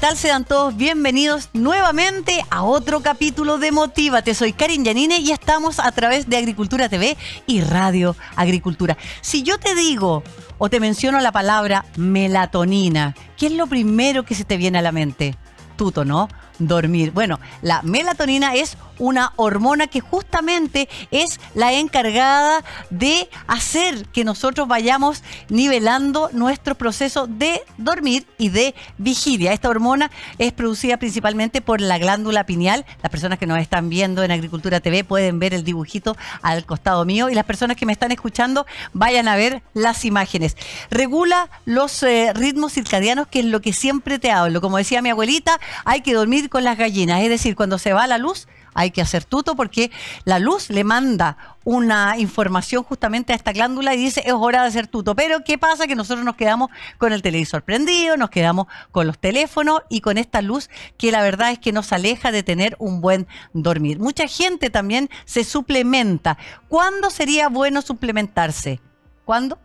tal? Sean todos bienvenidos nuevamente a otro capítulo de Motívate. Soy Karin Yanine y estamos a través de Agricultura TV y Radio Agricultura. Si yo te digo o te menciono la palabra melatonina, ¿qué es lo primero que se te viene a la mente? Tuto, ¿no? dormir. Bueno, la melatonina es una hormona que justamente es la encargada de hacer que nosotros vayamos nivelando nuestro proceso de dormir y de vigilia. Esta hormona es producida principalmente por la glándula pineal. Las personas que nos están viendo en Agricultura TV pueden ver el dibujito al costado mío y las personas que me están escuchando vayan a ver las imágenes. Regula los eh, ritmos circadianos, que es lo que siempre te hablo. Como decía mi abuelita, hay que dormir con las gallinas. Es decir, cuando se va la luz, hay que hacer tuto porque la luz le manda una información justamente a esta glándula y dice es hora de hacer tuto. Pero ¿qué pasa? Que nosotros nos quedamos con el televisor prendido, nos quedamos con los teléfonos y con esta luz que la verdad es que nos aleja de tener un buen dormir. Mucha gente también se suplementa. ¿Cuándo sería bueno suplementarse? ¿Cuándo?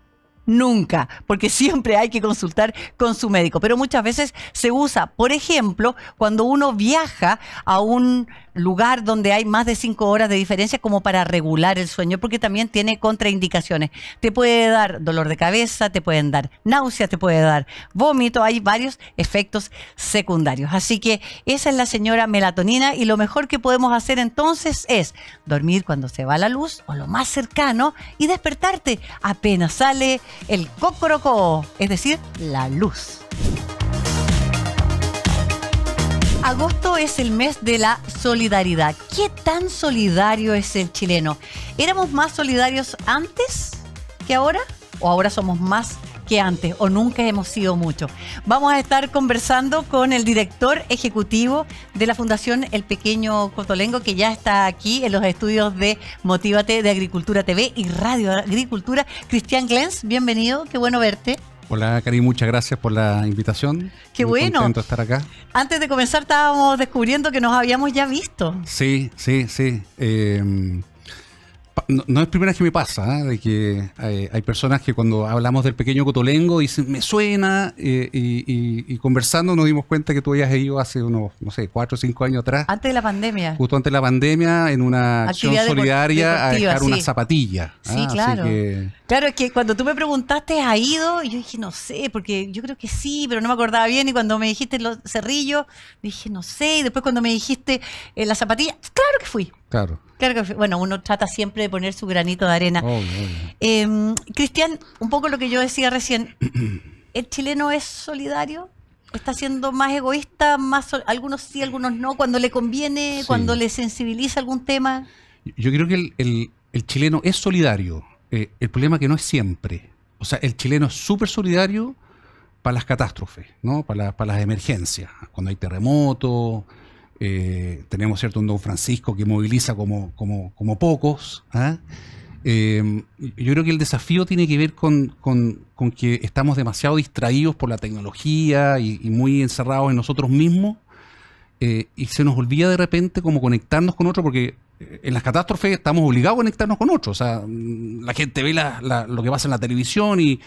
nunca, porque siempre hay que consultar con su médico. Pero muchas veces se usa, por ejemplo, cuando uno viaja a un lugar donde hay más de cinco horas de diferencia como para regular el sueño, porque también tiene contraindicaciones. Te puede dar dolor de cabeza, te pueden dar náuseas, te puede dar vómito, hay varios efectos secundarios. Así que esa es la señora melatonina y lo mejor que podemos hacer entonces es dormir cuando se va la luz o lo más cercano y despertarte apenas sale el cocoroco, es decir, la luz. Agosto es el mes de la solidaridad. ¿Qué tan solidario es el chileno? ¿Éramos más solidarios antes que ahora? ¿O ahora somos más que antes? ¿O nunca hemos sido mucho? Vamos a estar conversando con el director ejecutivo de la Fundación El Pequeño Cotolengo, que ya está aquí en los estudios de Motívate de Agricultura TV y Radio Agricultura. Cristian Glens, bienvenido, qué bueno verte. Hola, Cari, muchas gracias por la invitación. Qué bueno. estar acá. Antes de comenzar estábamos descubriendo que nos habíamos ya visto. Sí, sí, sí. Eh, no, es primera vez que me pasa, ¿eh? de que eh, hay, personas que cuando hablamos del pequeño Cotolengo dicen, me suena, eh, y, conversando nos dimos cuenta que tú habías ido hace unos, no sé, cuatro o cinco años atrás. Antes de la pandemia. Justo antes de la pandemia, en una acción solidaria a dejar una zapatilla. ¿ah? Sí, claro. Que... Claro, es que cuando tú me preguntaste, ¿ha ido? Y yo dije, no sé, porque yo creo que sí, pero no me acordaba bien. Y cuando me dijiste los cerrillos, dije, no sé. Y después cuando me dijiste la zapatilla, claro que fui. Claro. Claro que, bueno, uno trata siempre de poner su granito de arena. Oh, em, Cristian, un poco lo que yo decía recién, ¿el chileno es solidario? ¿Está siendo más egoísta? más Algunos sí, algunos no, cuando le conviene, cuando le sensibiliza algún tema. Yo creo que el, chileno es solidario. Eh, el problema es que no es siempre. O sea, el chileno es súper solidario para las catástrofes, ¿no? para, para las emergencias, cuando hay terremotos eh, tenemos cierto un Don Francisco que moviliza como, como, como pocos. ¿ah? Em, yo creo que el desafío tiene que ver con, que estamos demasiado distraídos por la tecnología y, muy encerrados en nosotros mismos eh, y se nos olvida de repente como conectarnos con otro porque eh, en las catástrofes estamos obligados a conectarnos con otros. O la gente ve lo que pasa en la televisión y,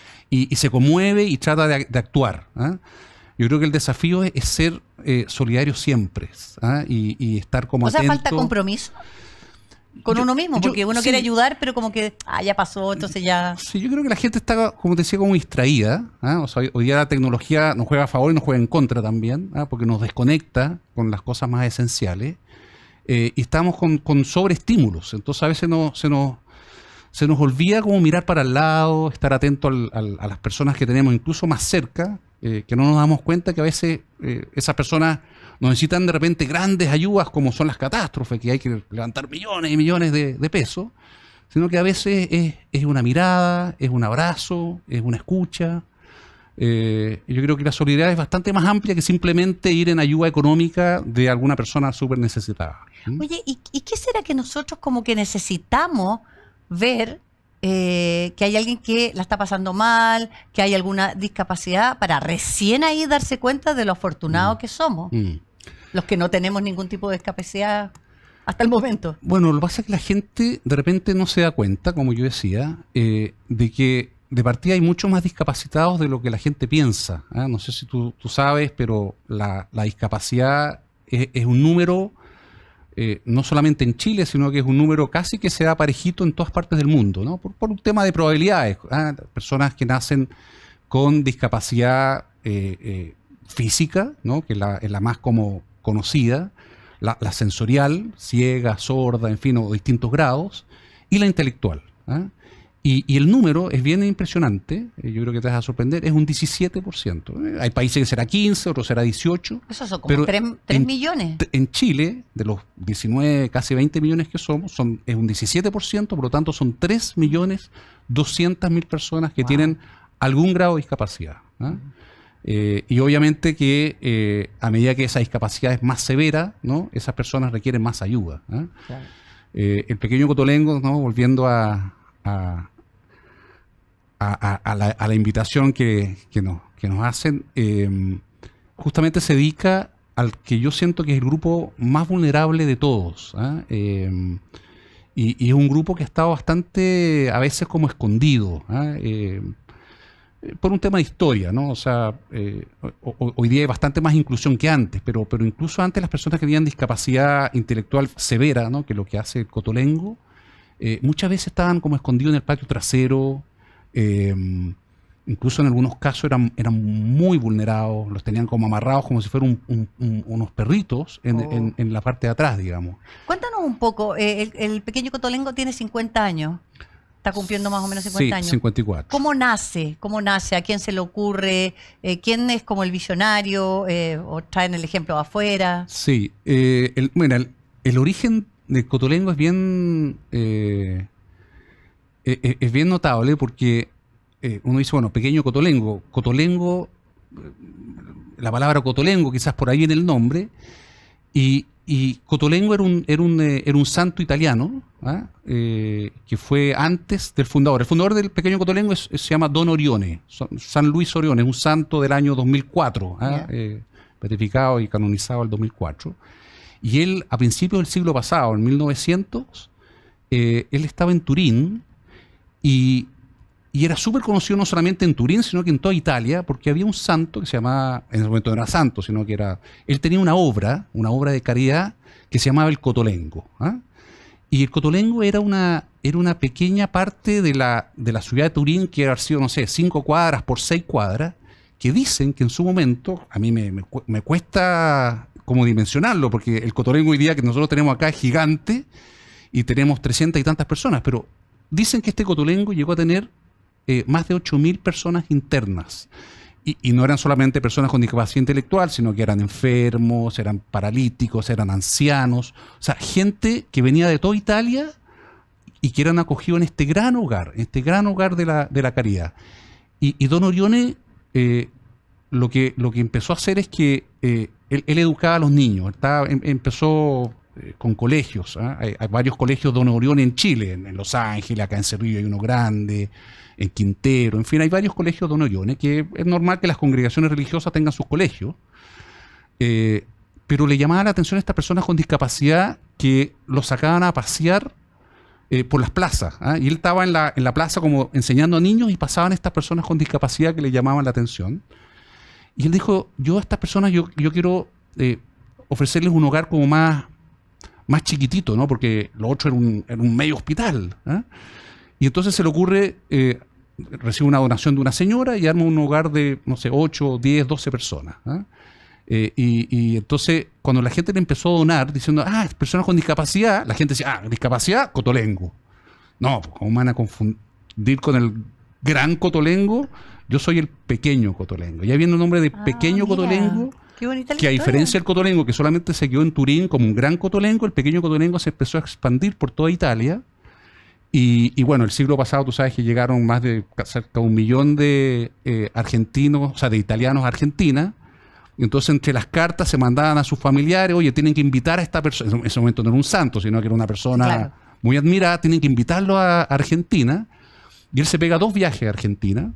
se conmueve y trata de, actuar. ¿ah? Yo creo que el desafío es, ser eh, solidarios siempre ¿ah? y, estar como... O atento. sea, falta compromiso con uno mismo, porque uno quiere ayudar, pero como que, ah, ya pasó, entonces ya... Sí, yo creo que la gente está, como te decía, como distraída. ¿ah? O sea, hoy día la tecnología nos juega a favor y nos juega en contra también, ¿ah? porque nos desconecta con las cosas más esenciales. Eh, y estamos con, con sobreestímulos, entonces a veces no, se nos se nos olvida como mirar para el lado, estar atento a las personas que tenemos incluso más cerca, eh, que no nos damos cuenta que a veces eh, esas personas nos necesitan de repente grandes ayudas como son las catástrofes, que hay que levantar millones y millones de, pesos, sino que a veces es, una mirada, es un abrazo, es una escucha. Eh, yo creo que la solidaridad es bastante más amplia que simplemente ir en ayuda económica de alguna persona súper necesitada. ¿Mm? Oye, ¿y qué será que nosotros como que necesitamos ver eh, que hay alguien que la está pasando mal, que hay alguna discapacidad, para recién ahí darse cuenta de lo afortunados mm. que somos, mm. los que no tenemos ningún tipo de discapacidad hasta el momento. Bueno, lo que pasa es que la gente de repente no se da cuenta, como yo decía, eh, de que de partida hay muchos más discapacitados de lo que la gente piensa. ¿ah? No sé si tú, sabes, pero la, discapacidad es, es, un número eh, no solamente en Chile, sino que es un número casi que se da parejito en todas partes del mundo, ¿no? por, un tema de probabilidades. ¿ah? Personas que nacen con discapacidad eh, eh, física, ¿no? que es la, más como conocida, la, sensorial, ciega, sorda, en fin, o distintos grados, y la intelectual. ¿ah? Y, el número es bien impresionante, eh, yo creo que te vas a sorprender, es un 17%. Eh, hay países que será 15, otros será 18. Eso son como pero 3, millones. En Chile, de los 19, casi 20 millones que somos, son, es un 17%, por lo tanto son 3 millones 200 mil personas que tienen algún grado de discapacidad. ¿ah? Mm. Eh, y obviamente que a medida que esa discapacidad es más severa, ¿no? esas personas requieren más ayuda. ¿ah? el pequeño Cotolengo, volviendo a, a, la, invitación que, nos, hacen, em, justamente se dedica al que yo siento que es el grupo más vulnerable de todos. ¿ah? Em, y, es un grupo que ha estado bastante, a veces, como escondido. ¿ah? Em, por un tema de historia, sea, eh, hoy día hay bastante más inclusión que antes, pero, pero incluso antes las personas que tenían discapacidad intelectual severa, ¿no? Que lo que hace el Cotolengo, eh, muchas veces estaban como escondidos en el patio trasero, Em, incluso en algunos casos eran, eran muy vulnerados, los tenían como amarrados como si fueran unos perritos oh. en, la parte de atrás, digamos. Cuéntanos un poco, eh, el, pequeño Cotolengo tiene 50 años, está cumpliendo más o menos 50 sí, 54. ¿Cómo nace? ¿Cómo nace? ¿A quién se le ocurre? Eh, ¿Quién es como el visionario? Eh, ¿O traen el ejemplo afuera? Sí, el, el, origen de Cotolengo es bien eh, eh, es bien notable porque eh, uno dice, bueno, pequeño Cotolengo. Cotolengo, la palabra Cotolengo, quizás por ahí en el nombre. Y, Cotolengo era un, era un, era un santo italiano ¿ah? que fue antes del fundador. El fundador del pequeño Cotolengo se llama Don Orione, San Luis Orione, un santo del año 2004, ¿ah? beatificado y canonizado el 2004. Y él, a principios del siglo pasado, en 1900, él estaba en Turín y, era súper conocido no solamente en Turín, sino que en toda Italia, porque había un santo que se llamaba, en ese momento no era santo, sino que era, él tenía una obra, una obra de caridad que se llamaba el Cotolengo. ¿ah? Y el Cotolengo era una, era una pequeña parte de la, de la ciudad de Turín, que era, sido, no sé, cinco cuadras por seis cuadras, que dicen que en su momento, a mí me, me, cuesta como dimensionarlo, porque el Cotolengo hoy día que nosotros tenemos acá es gigante y tenemos trescientas y tantas personas, pero Dicen que este Cotulengo llegó a tener eh, más de 8.000 personas internas. Y, no eran solamente personas con discapacidad intelectual, sino que eran enfermos, eran paralíticos, eran ancianos. O sea, gente que venía de toda Italia y que eran acogidos en este gran hogar, en este gran hogar de la, caridad. Y, Don Orione eh, lo, que, lo que empezó a hacer es que eh, él, educaba a los niños. Em, empezó eh, con colegios. ¿ah? Hay, varios colegios Don Orión en Chile, en, Los Ángeles, acá en Cerrillo hay uno grande, en Quintero, en fin, hay varios colegios Don Orión, ¿eh? que es normal que las congregaciones religiosas tengan sus colegios. Eh, pero le llamaba la atención a estas personas con discapacidad que los sacaban a pasear por las plazas. ¿ah? Y él estaba en la, plaza como enseñando a niños y pasaban estas personas con discapacidad que le llamaban la atención. Y él dijo, yo a estas personas, yo, yo quiero ofrecerles un hogar como más más chiquitito, ¿no? Porque lo otro era un, medio hospital. ¿eh? Y entonces se le ocurre, eh, recibe una donación de una señora y arma un hogar de, no sé, 8, 10, 12 personas. ¿eh? y, entonces, cuando la gente le empezó a donar, diciendo, ah, personas con discapacidad, la gente decía, ah, discapacidad, cotolengo. No, humana van a confundir con el gran cotolengo? Yo soy el pequeño cotolengo. Ya viene el nombre de ah, pequeño cotolengo, que a diferencia del cotolengo, que solamente se quedó en Turín como un gran cotolengo, el pequeño cotolengo se empezó a expandir por toda Italia. Y, bueno, el siglo pasado tú sabes que llegaron más de cerca de un millón de eh, argentinos, o sea, de italianos a Argentina. Entonces, entre las cartas se mandaban a sus familiares, oye, tienen que invitar a esta persona. En ese momento no era un santo, sino que era una persona muy admirada, tienen que invitarlo a Argentina. Y él se pega dos viajes a Argentina.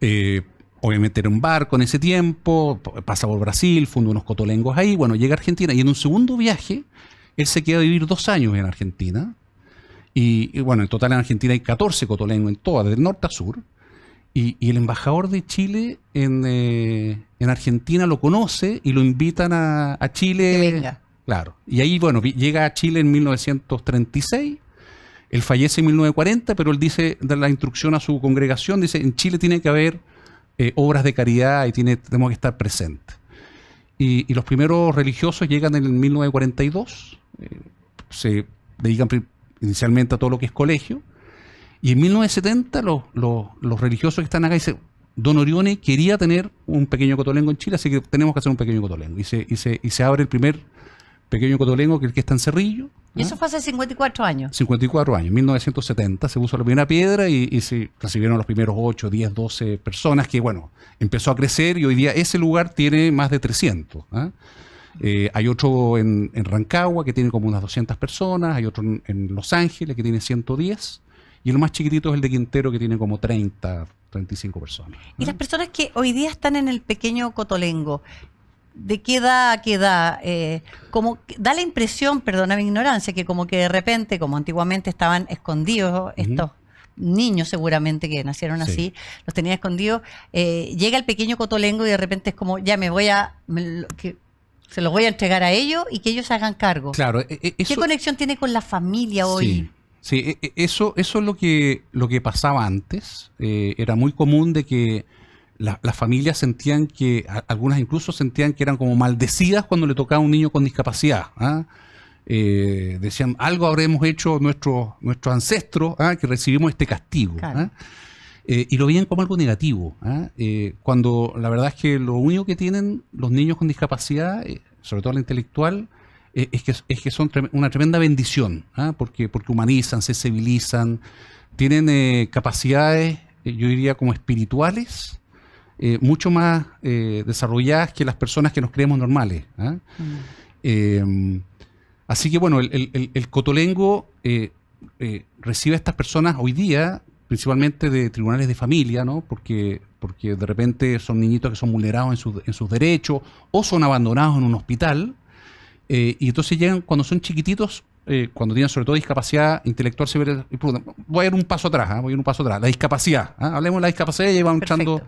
Eh, obviamente era un barco en ese tiempo, pasa por Brasil, funda unos cotolengos ahí, bueno, llega a Argentina y en un segundo viaje, él se queda a vivir dos años en Argentina. Y, bueno, en total en Argentina hay 14 cotolengos en todas, del norte a sur. Y, el embajador de Chile eh, en, Argentina lo conoce y lo invitan a, Chile. Claro. Y ahí, bueno, llega a Chile en 1936. Él fallece en 1940, pero él dice, da la instrucción a su congregación, dice, en Chile tiene que haber eh, obras de caridad y tiene, tenemos que estar presentes. Y, los primeros religiosos llegan en 1942, eh, se dedican inicialmente a todo lo que es colegio, y en 1970 los, los, religiosos que están acá dicen, Don Orione quería tener un pequeño cotolengo en Chile, así que tenemos que hacer un pequeño cotolengo. Y y se, y se abre el primer pequeño cotolengo, que es el que está en Cerrillo, ¿Y eso ¿Ah? fue hace 54 años? 54 años, 1970 se puso la primera piedra y, se recibieron los primeros 8, 10, 12 personas que, bueno, empezó a crecer y hoy día ese lugar tiene más de 300. ¿ah? Eh, hay otro en, Rancagua que tiene como unas 200 personas, hay otro en, Los Ángeles que tiene 110 y el más chiquitito es el de Quintero que tiene como 30, 35 personas. ¿Y ¿ah? las personas que hoy día están en el pequeño Cotolengo, de qué edad a qué edad, eh, como da la impresión, perdona mi ignorancia, que como que de repente, como antiguamente estaban escondidos estos niños seguramente que nacieron así, los tenía escondidos, eh, llega el pequeño cotolengo y de repente es como, ya me voy a... que, se los voy a entregar a ellos y que ellos se hagan cargo. Claro, e, e, ¿Qué conexión tiene con la familia hoy? Sí, e, eso, eso es lo que, lo que pasaba antes. Eh, era muy común de que las familias sentían que, algunas incluso sentían que eran como maldecidas cuando le tocaba a un niño con discapacidad. ¿ah? Eh, decían, algo habremos hecho nuestros nuestros ancestros ¿ah? que recibimos este castigo. ¿ah? Eh, y lo veían como algo negativo, eh, cuando la verdad es que lo único que tienen los niños con discapacidad, sobre todo la intelectual, es que, es que son una tremenda bendición, porque, porque humanizan, se civilizan, tienen capacidades, yo diría, como espirituales, eh, mucho más eh, desarrolladas que las personas que nos creemos normales. ¿ah? Mm. Em, así que bueno, el, cotolengo eh, recibe a estas personas hoy día principalmente de tribunales de familia, ¿no? Porque, porque de repente son niñitos que son vulnerados en, en sus derechos o son abandonados en un hospital. y entonces llegan cuando son chiquititos cuando tienen sobre todo discapacidad intelectual, voy a ir un paso atrás, ¿ah? voy a ir un paso atrás, la discapacidad, ¿ah? hablemos de la discapacidad y ahí echando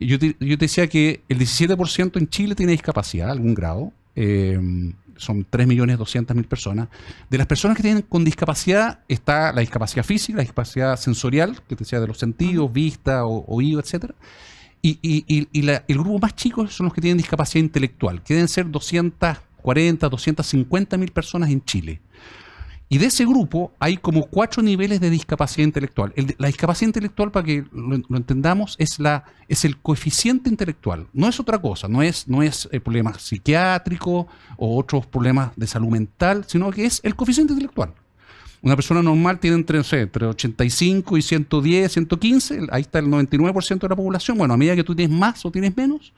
yo te, decía que el 17% en Chile tiene discapacidad, algún grado. Eh, son 3.200.000 personas. De las personas que tienen con discapacidad está la discapacidad física, la discapacidad sensorial, que te sea de los sentidos, vista, o, oído, etc. Y, y, y, el grupo más chico son los que tienen discapacidad intelectual, que deben ser 240, 250.000 personas en Chile. Y de ese grupo hay como cuatro niveles de discapacidad intelectual. la discapacidad intelectual, para que lo, entendamos, es, la, es el coeficiente intelectual. No es otra cosa, no es, no es eh, problemas psiquiátricos o otros problemas de salud mental, sino que es el coeficiente intelectual. Una persona normal tiene entre, 85 y 110, 115, ahí está el 99% de la población. Bueno, a medida que tú tienes más o tienes menos,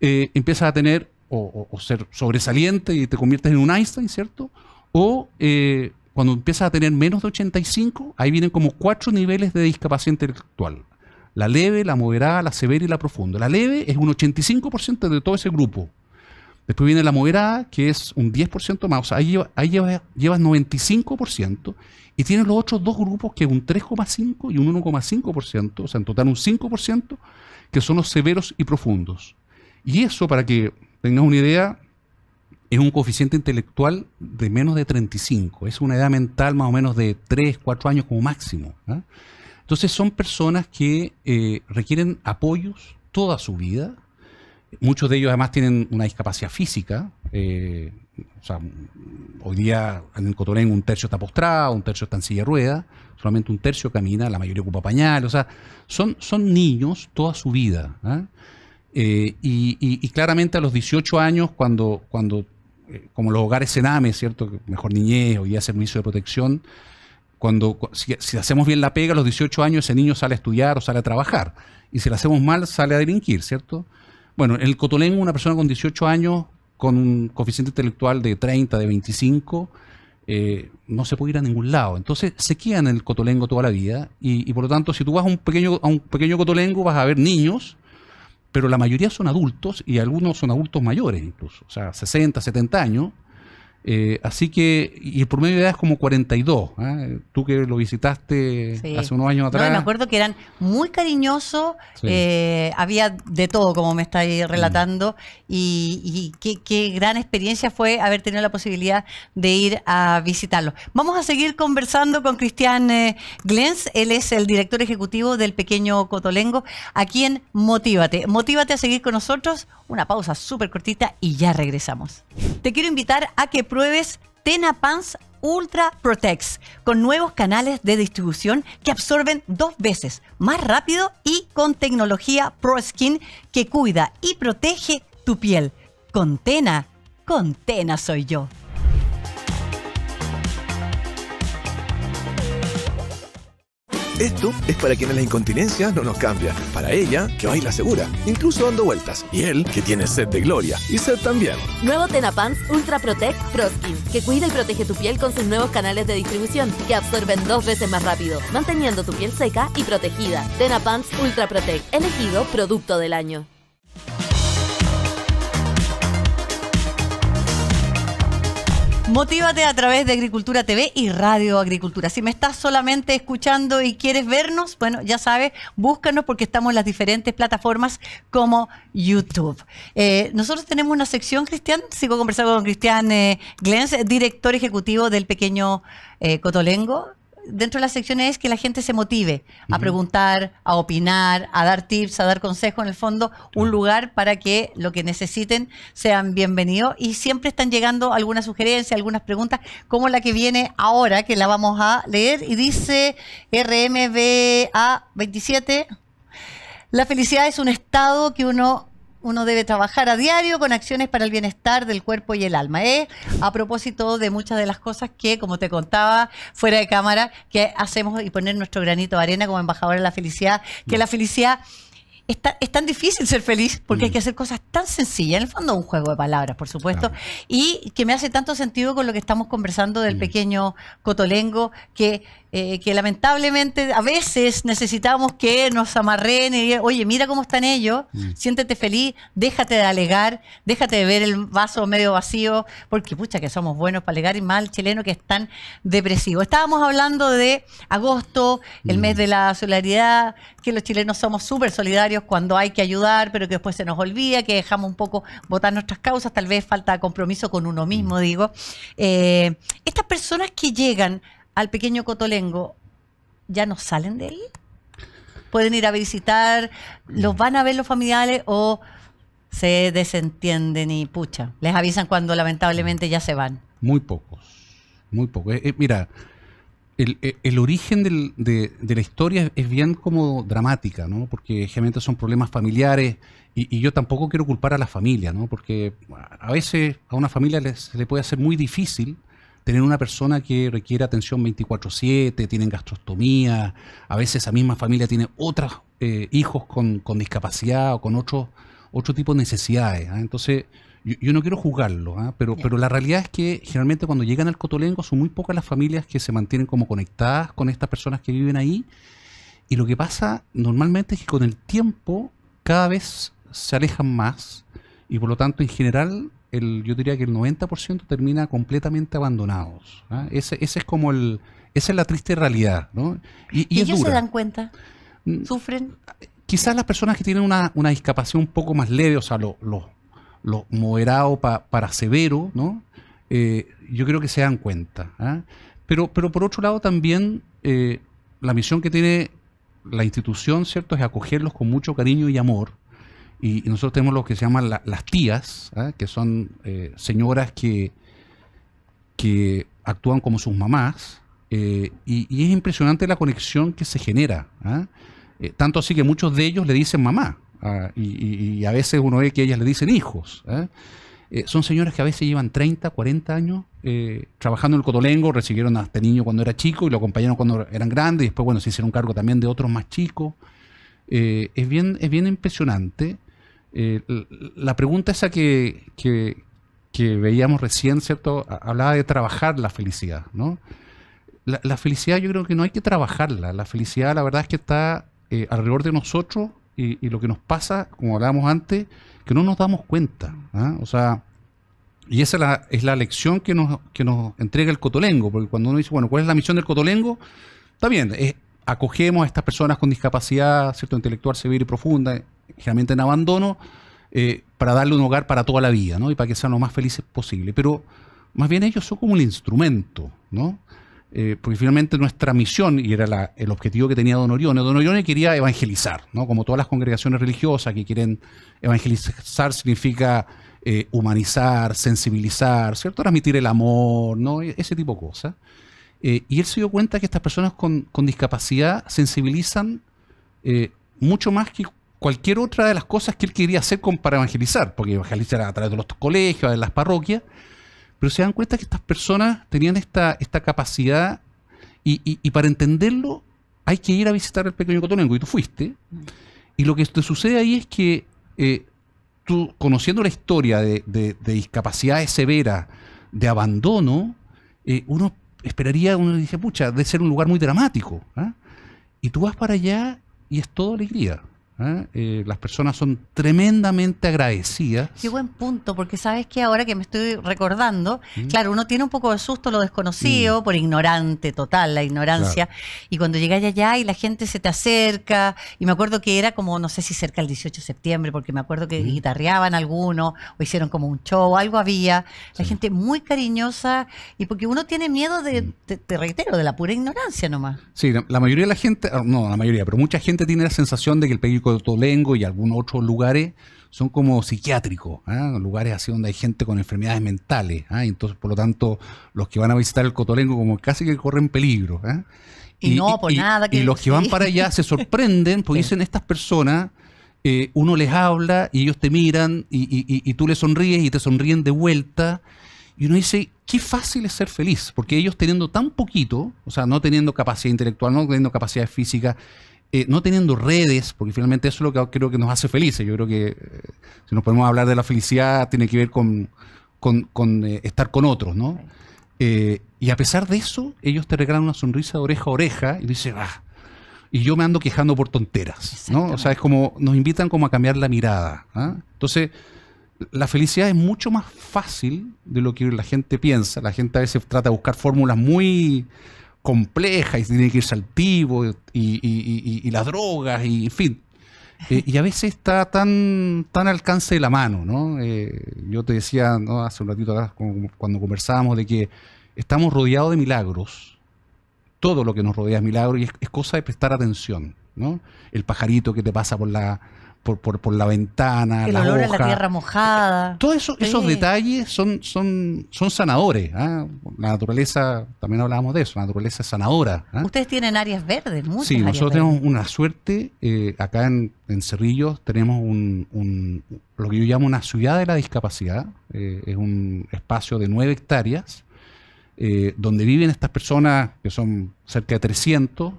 eh, empiezas a tener o, ser sobresaliente y te conviertes en un Einstein, ¿cierto? O eh, cuando empiezas a tener menos de 85, ahí vienen como cuatro niveles de discapacidad intelectual. La leve, la moderada, la severa y la profunda. La leve es un 85% de todo ese grupo. Después viene la moderada, que es un 10% más. O sea, ahí, lleva, llevas 95%. Y tienes los otros dos grupos, que es un 3,5 y un 1,5%. O sea, en total un 5%, que son los severos y profundos. Y eso, para que tengas una idea, es un coeficiente intelectual de menos de 35. Es una edad mental más o menos de 3, 4 años como máximo. ¿ah? Entonces son personas que eh, requieren apoyos toda su vida. Muchos de ellos además tienen una discapacidad física. Eh, o sea, hoy día en el Cotorén un tercio está postrado, un tercio está en silla de rueda, solamente un tercio camina, la mayoría ocupa pañal. O sea, son, son niños toda su vida. ¿ah? Eh, y, y claramente a los 18 años, cuando, cuando eh, como los hogares Sename, ¿cierto? Mejor niñez, hoy día servicio de protección. Cuando, si, hacemos bien la pega, a los 18 años ese niño sale a estudiar o sale a trabajar. Y si lo hacemos mal, sale a delinquir, ¿cierto? Bueno, el Cotolengo una persona con 18 años, con un coeficiente intelectual de 30, de 25, eh, no se puede ir a ningún lado. Entonces se queda en el Cotolengo toda la vida. Y, y por lo tanto, si tú vas a un pequeño, a un pequeño Cotolengo, vas a ver niños pero la mayoría son adultos y algunos son adultos mayores incluso, o sea, 60, 70 años, eh, así que, y el promedio de edad es como 42. ¿eh? Tú que lo visitaste hace unos años atrás. me acuerdo que eran muy cariñosos, eh, había de todo, como me estáis mm. relatando, y, qué, gran experiencia fue haber tenido la posibilidad de ir a visitarlo. Vamos a seguir conversando con Cristian Glens, él es el director ejecutivo del Pequeño Cotolengo, a quien motívate. Motívate a seguir con nosotros, una pausa súper cortita y ya regresamos. Te quiero invitar a que Tena Pants Ultra Protex, con nuevos canales de distribución que absorben dos veces más rápido y con tecnología ProSkin que cuida y protege tu piel. Con Tena, con Tena soy yo. Esto es para quienes la incontinencia no nos cambia, para ella que baila segura, incluso dando vueltas, y él que tiene sed de gloria y sed también. Nuevo Pants Ultra Protect Pro que cuida y protege tu piel con sus nuevos canales de distribución que absorben dos veces más rápido, manteniendo tu piel seca y protegida. Pants Ultra Protect, elegido producto del año. Motívate a través de Agricultura TV y Radio Agricultura. Si me estás solamente escuchando y quieres vernos, bueno, ya sabes, búscanos porque estamos en las diferentes plataformas como YouTube. Eh, nosotros tenemos una sección, Cristian, sigo conversando con Cristian eh, Glens, director ejecutivo del pequeño eh, Cotolengo dentro de las secciones es que la gente se motive a preguntar, a opinar, a dar tips, a dar consejos, en el fondo, un lugar para que lo que necesiten sean bienvenidos y siempre están llegando algunas sugerencias, algunas preguntas, como la que viene ahora, que la vamos a leer y dice RMBA 27. La felicidad es un estado que uno uno debe trabajar a diario con acciones para el bienestar del cuerpo y el alma. ¿eh? A propósito de muchas de las cosas que, como te contaba, fuera de cámara, que hacemos y poner nuestro granito de arena como embajador de la felicidad, que mm. la felicidad es tan, difícil ser feliz porque hay mm. que hacer cosas tan sencillas, en el fondo un juego de palabras, por supuesto, y que me hace tanto sentido con lo que estamos conversando del mm. pequeño Cotolengo, que eh, que lamentablemente a veces necesitamos que nos amarren y oye, mira cómo están ellos, mm. siéntete feliz, déjate de alegar, déjate de ver el vaso medio vacío, porque pucha que somos buenos para alegar y mal chileno que están depresivos. Estábamos hablando de agosto, el mes mm. de la solidaridad, que los chilenos somos súper solidarios cuando hay que ayudar, pero que después se nos olvida, que dejamos un poco votar nuestras causas, tal vez falta compromiso con uno mismo, mm. digo. Eh, estas personas que llegan al pequeño Cotolengo, ¿ya no salen de él ¿Pueden ir a visitar? ¿Los van a ver los familiares o se desentienden y pucha? Les avisan cuando lamentablemente ya se van. Muy pocos, muy pocos. Eh, eh, mira, el, eh, origen de, la historia es, bien como dramática, ¿no? Porque generalmente son problemas familiares y, yo tampoco quiero culpar a la familia, ¿no? Porque a veces a una familia les, se le puede hacer muy difícil tener una persona que requiere atención 24/7, tienen gastrostomía, a veces esa misma familia tiene otros eh, hijos con, con, discapacidad o con otro, otro tipo de necesidades. ¿ah? Entonces, yo, no quiero juzgarlo, ¿ah? pero, pero la realidad es que generalmente cuando llegan al Cotolengo son muy pocas las familias que se mantienen como conectadas con estas personas que viven ahí. Y lo que pasa normalmente es que con el tiempo cada vez se alejan más y por lo tanto en general el, yo diría que el 90% termina completamente abandonados. ¿ah? Ese, ese, es como el, esa es la triste realidad. ¿no? Y, ellos se dan cuenta? Mm, ¿Sufren? Quizás las personas que tienen una, discapacidad un poco más leve, o sea, los lo, moderado para severo, ¿no? Eh, yo creo que se dan cuenta. ¿ah? Pero, pero por otro lado también eh, la misión que tiene la institución, ¿cierto? Es acogerlos con mucho cariño y amor, y, nosotros tenemos lo que se llaman las tías, ¿ah? que son eh, señoras que, que actúan como sus mamás. Eh, y, es impresionante la conexión que se genera. ¿ah? Eh, tanto así que muchos de ellos le dicen mamá. ¿ah? Y, a veces uno ve que ellas le dicen hijos. son señoras que a veces llevan 30, 40 años trabajando en el Cotolengo, recibieron a este niño cuando era chico y lo acompañaron cuando eran grandes, y después, bueno, se hicieron cargo también de otros más chicos. es, bien, es bien impresionante eh, la pregunta esa que, que, veíamos recién, ¿cierto? Hablaba de trabajar la felicidad, ¿no? La, felicidad yo creo que no hay que trabajarla. La felicidad la verdad es que está eh, alrededor de nosotros y, lo que nos pasa, como hablábamos antes, que no nos damos cuenta. ¿ah? O sea, y esa es la, lección que nos, que nos entrega el cotolengo, porque cuando uno dice, bueno, ¿cuál es la misión del cotolengo? Está bien, acogemos a estas personas con discapacidad, ¿cierto? Intelectual, severa y profunda, generalmente en abandono, eh, para darle un hogar para toda la vida, ¿no? Y para que sean lo más felices posible. Pero más bien ellos son como un instrumento, ¿no? Eh, porque finalmente nuestra misión, y era el objetivo que tenía Don Orione, Don Orione quería evangelizar, ¿no? como todas las congregaciones religiosas que quieren evangelizar significa eh, humanizar, sensibilizar, ¿cierto? transmitir el amor, ¿no? E-, ese tipo de cosas. y él se dio cuenta que estas personas con discapacidad sensibilizan mucho más que cualquier otra de las cosas que él quería hacer con, para evangelizar, porque evangelizar a través de los colegios, de las parroquias, pero se dan cuenta que estas personas tenían esta, esta capacidad y, para entenderlo hay que ir a visitar el pequeño Cotonengo y tú fuiste. Y lo que te sucede ahí es que eh, tú, conociendo la historia de, de, de discapacidades severas, de abandono, eh, uno esperaría, uno dice, pucha, de ser un lugar muy dramático. ¿ah? Y tú vas para allá y es todo alegría. ¿eh? Eh, las personas son tremendamente agradecidas. Qué buen punto, porque sabes que ahora que me estoy recordando, ¿Mm? claro, uno tiene un poco de susto lo desconocido mm. por ignorante total, la ignorancia. Y cuando llegas allá y la gente se te acerca, y me acuerdo que era como, no sé si cerca del 18 de septiembre, porque me acuerdo que ¿Mm? guitarreaban algunos o hicieron como un show, algo había. La gente muy cariñosa, y porque uno tiene miedo de, te, reitero, de la pura ignorancia nomás. Sí, la, mayoría de la gente, ah, no la mayoría, pero mucha gente tiene la sensación de que el peligro Cotolengo y algunos otros lugares son como psiquiátricos, ¿ah? lugares así donde hay gente con enfermedades mentales. ¿ah? Entonces, por lo tanto, los que van a visitar el Cotolengo como casi que corren peligro. ¿ah? Y, no, por nada Y los que van para allá se sorprenden porque dicen estas personas... Eh, uno les habla y ellos te miran y, y tú les sonríes y te sonríen de vuelta y uno dice, qué fácil es ser feliz, porque ellos teniendo tan poquito, o sea, no teniendo capacidad intelectual, no teniendo capacidad física, eh, no teniendo redes, porque finalmente eso es lo que creo que nos hace felices. Yo creo que eh, si nos podemos hablar de la felicidad, tiene que ver con, eh, estar con otros, ¿no? y a pesar de eso, ellos te regalan una sonrisa de oreja a oreja y dice va ah", y yo me ando quejando por tonteras, ¿no? O sea, es como, nos invitan como a cambiar la mirada. ¿ah? Entonces, la felicidad es mucho más fácil de lo que la gente piensa. La gente a veces trata de buscar fórmulas muy compleja y tiene que irse al pivo y, las drogas y en fin. Eh, y a veces está tan, tan al alcance de la mano, ¿no? Eh, yo te decía hace un ratito cuando conversábamos de que estamos rodeados de milagros. Todo lo que nos rodea es milagro y es, es cosa de prestar atención, ¿no? El pajarito que te pasa por la, por, por, la ventana, el olor la tierra mojada. Eh, todos esos detalles son, son, son sanadores. ¿ah? La naturaleza, también hablábamos de eso, la naturaleza sanadora. ¿ah? Ustedes tienen áreas verdes, muchas. Sí, nosotros tenemos una suerte, eh, acá en, en Cerrillos tenemos un, lo que yo llamo una ciudad de la discapacidad, eh, es un espacio de nueve hectáreas. donde viven estas personas, que son cerca de 300,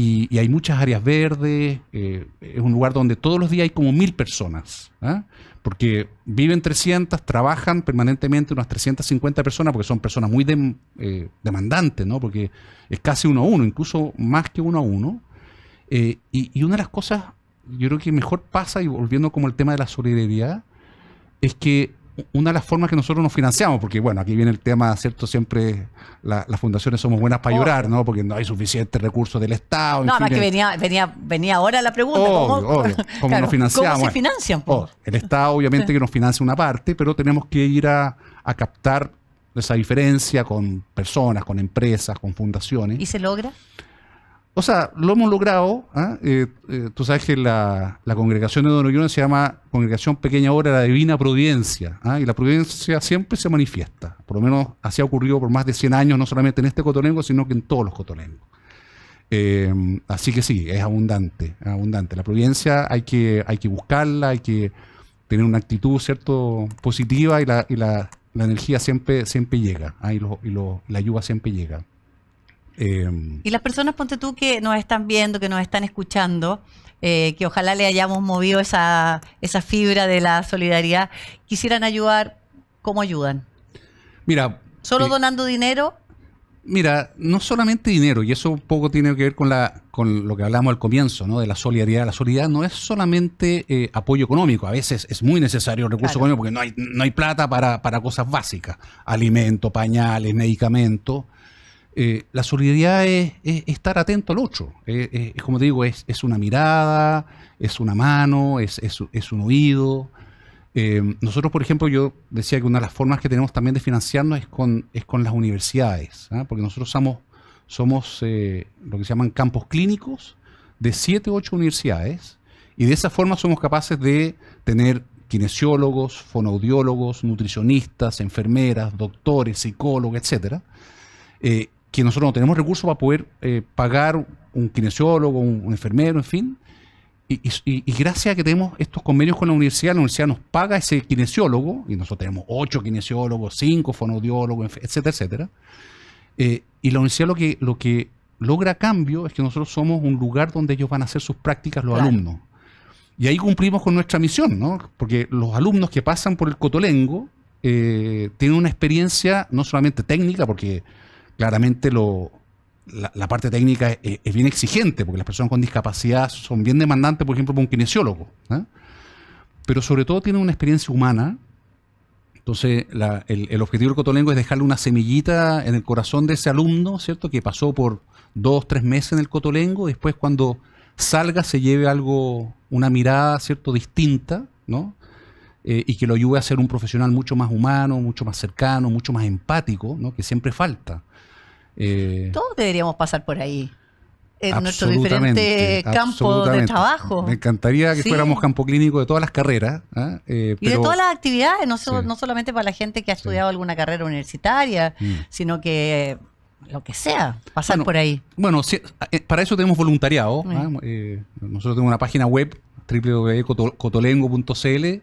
y, hay muchas áreas verdes, eh, es un lugar donde todos los días hay como mil personas, ¿ah? porque viven 300, trabajan permanentemente unas 350 personas, porque son personas muy eh, demandantes, porque es casi uno a uno, incluso más que uno a uno. Eh, y, una de las cosas, yo creo que mejor pasa, y volviendo como el tema de la solidaridad, es que una de las formas que nosotros nos financiamos, porque bueno, aquí viene el tema, ¿cierto? Siempre las fundaciones somos buenas para oh. llorar, ¿no? Porque no hay suficientes recursos del Estado. No, además que eh. venía, venía, venía ahora la pregunta. ¿cómo, ¿cómo nos financiamos? ¿Cómo se financian? Oh, el Estado obviamente que nos financia una parte, pero tenemos que ir a, a captar esa diferencia con personas, con empresas, con fundaciones. ¿Y se logra? O sea, lo hemos logrado. ¿ah? Eh, eh, tú sabes que la, congregación de Don se llama Congregación Pequeña Obra de la Divina Providencia. ¿ah? Y la providencia siempre se manifiesta. Por lo menos así ha ocurrido por más de 100 años, no solamente en este cotonengo, sino que en todos los cotonengos. Eh, así que sí, es abundante, abundante. La providencia hay que, hay que buscarla, hay que tener una actitud cierto positiva y la, energía siempre, siempre llega, ¿ah? y, la ayuda siempre llega. Em, y las personas, ponte tú, que nos están viendo, que nos están escuchando, eh, que ojalá le hayamos movido esa, esa fibra de la solidaridad, quisieran ayudar, ¿cómo ayudan? Mira. ¿Solo eh, donando dinero? Mira, no solamente dinero, y eso un poco tiene que ver con, la, con lo que hablamos al comienzo, ¿no? de la solidaridad. La solidaridad no es solamente eh, apoyo económico, a veces es muy necesario el recurso económico porque no hay, no hay plata para, para cosas básicas, alimento, pañales, medicamentos, eh, la solidaridad es, estar atento al otro. Eh, eh, es, como te digo, es, una mirada, es una mano, es, un oído. nosotros, por ejemplo, yo decía que una de las formas que tenemos también de financiarnos es con, es con las universidades, ¿ah? porque nosotros somos, lo que se llaman campos clínicos de 7 u 8 universidades, y de esa forma somos capaces de tener kinesiólogos, fonoaudiólogos, nutricionistas, enfermeras, doctores, psicólogos, etcétera. Eh, que nosotros no tenemos recursos para poder eh, pagar un kinesiólogo, un, enfermero, en fin. Y, gracias a que tenemos estos convenios con la universidad, la universidad nos paga ese kinesiólogo, y nosotros tenemos ocho kinesiólogos, cinco fonoaudiólogos, etcétera, etcétera. Eh, y la universidad lo que, lo que logra cambio es que nosotros somos un lugar donde ellos van a hacer sus prácticas los alumnos. Y ahí cumplimos con nuestra misión, ¿no? Porque los alumnos que pasan por el Cotolengo eh, tienen una experiencia no solamente técnica, porque claramente la, parte técnica es, bien exigente, porque las personas con discapacidad son bien demandantes, por ejemplo, para un kinesiólogo. ¿eh? Pero sobre todo tienen una experiencia humana. Entonces, el, objetivo del Cotolengo es dejarle una semillita en el corazón de ese alumno, ¿cierto? Que pasó por dos, tres meses en el Cotolengo, después cuando salga se lleve algo, una mirada, ¿cierto? Distinta, ¿no? Eh, y que lo ayude a ser un profesional mucho más humano, mucho más cercano, mucho más empático, ¿no? Que siempre falta. Eh, Todos deberíamos pasar por ahí en nuestro diferente campo de trabajo. Me encantaría que fuéramos campo clínico de todas las carreras. ¿ah? Eh, y de todas las actividades, no, no, solamente para la gente que ha estudiado alguna carrera universitaria, mm. sino que lo que sea, pasar por ahí. Bueno, eh, para eso tenemos voluntariado. ¿ah? Mm. nosotros tenemos una página web www.cotolengo.cl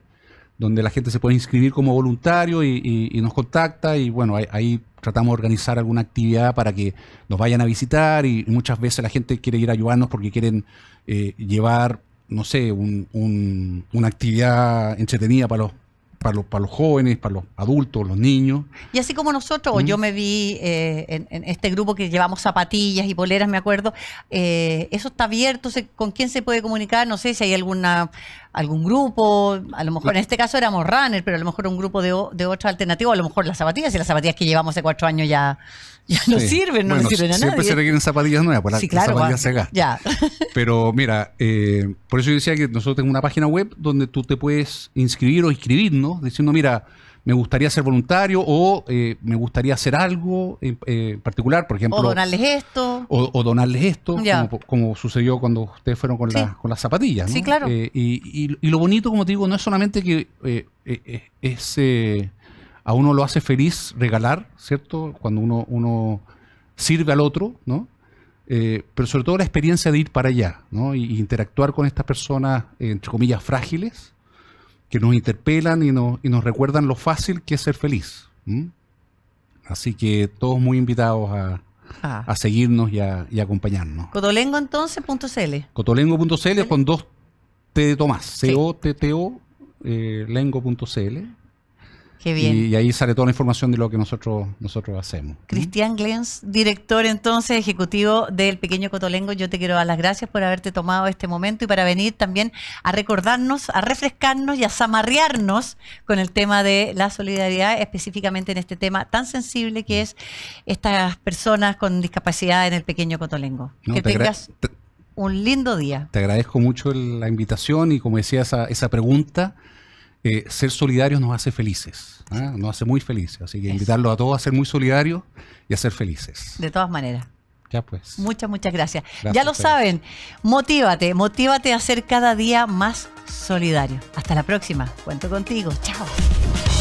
donde la gente se puede inscribir como voluntario y, nos contacta y bueno, ahí, tratamos de organizar alguna actividad para que nos vayan a visitar y, muchas veces la gente quiere ir a ayudarnos porque quieren eh, llevar, no sé, un, una actividad entretenida para los, para los, para los jóvenes, para los adultos, los niños. Y así como nosotros, yo mm. me vi eh, en, este grupo que llevamos zapatillas y poleras, me acuerdo, eh, eso está abierto, ¿con quién se puede comunicar? No sé si hay alguna algún grupo, a lo mejor en este caso éramos runners, pero a lo mejor un grupo de, de otra alternativa, a lo mejor las zapatillas y las zapatillas que llevamos hace cuatro años ya... ya no sirven, no sirven a nadie. Siempre se requieren zapatillas nuevas, para pues, sí, claro, zapatillas se ya. Pero mira, eh, por eso yo decía que nosotros tenemos una página web donde tú te puedes inscribir o inscribirnos diciendo, mira, me gustaría ser voluntario o eh, me gustaría hacer algo en eh, particular, por ejemplo. O donarles esto. O, donarles esto, como, sucedió cuando ustedes fueron con, las zapatillas. Sí, claro. y, lo bonito, como te digo, no es solamente que es a uno lo hace feliz regalar, ¿cierto? Cuando uno, uno sirve al otro, ¿no? Eh, pero sobre todo la experiencia de ir para allá, ¿no? Y, interactuar con estas personas, eh, entre comillas, frágiles, que nos interpelan y, nos recuerdan lo fácil que es ser feliz. Así que todos muy invitados a, ah. a seguirnos y a, y acompañarnos. Cotolengo entonces, Cotolengo.cl con dos T de Tomás, C-O-T-T-O, eh, lengo.cl. Y, ahí sale toda la información de lo que nosotros, nosotros hacemos. ¿Mm? Cristian Glens, director entonces ejecutivo del Pequeño Cotolengo, yo te quiero dar las gracias por haberte tomado este momento y para venir también a recordarnos, a refrescarnos y a zamarrearnos con el tema de la solidaridad, específicamente en este tema tan sensible que es estas personas con discapacidad en el Pequeño Cotolengo. que tengas un lindo día. Te agradezco mucho la invitación y como decía esa pregunta ser solidarios nos hace felices, ¿eh? nos hace muy felices. Así que invitarlo a todos a ser muy solidarios y a ser felices. De todas maneras. Ya pues. Muchas, muchas gracias. ya lo saben, motívate, motívate a ser cada día más solidario. Hasta la próxima. Cuento contigo. Chao.